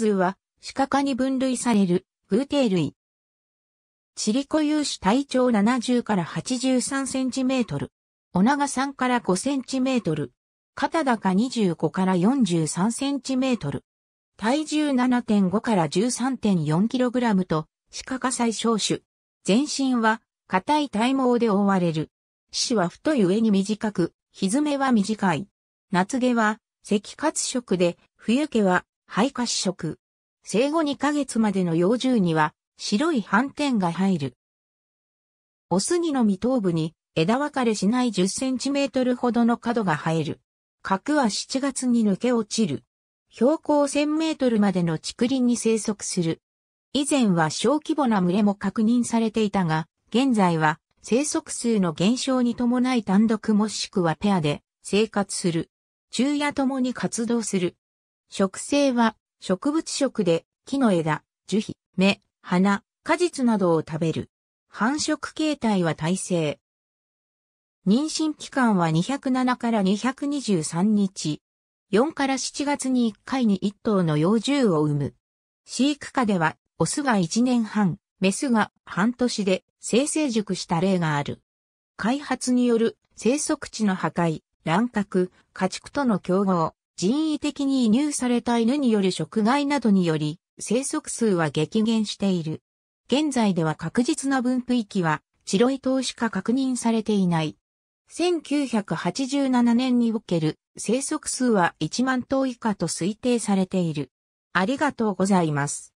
属は、主科科に分類される、グー偶定類。チリ固有種体長70から83センチメートル。お長3から5センチメートル。肩高25から43センチメートル。体重7.5から13.4キログラムと、四角化最小種。全身は、硬い体毛で覆われる。死は太い上に短く、蹄は短い。夏毛は、赤褐色で、冬毛は肺褐色。生後2ヶ月までの幼獣には白い斑点が入る。オスギの未頭部に枝分かれしない10センチメートルほどの角が生える。核は7月に抜け落ちる。標高1000メートルまでの竹林に生息する。以前は小規模な群れも確認されていたが、現在は生息数の減少に伴い単独もしくはペアで生活する。昼夜ともに活動する。植生は植物食で木の枝、樹皮、芽、花、果実などを食べる。繁殖形態は耐性。妊娠期間は207から223日。4から7月に1回に1頭の幼獣を産む。飼育下では、オスが1年半、メスが半年で生成熟した例がある。開発による生息地の破壊、乱獲、家畜との競合、人為的に移入された犬による食害などにより、生息数は激減している。現在では確実な分布域は、白い島しか確認されていない。1987年における生息数は1万頭以下と推定されている。ありがとうございます。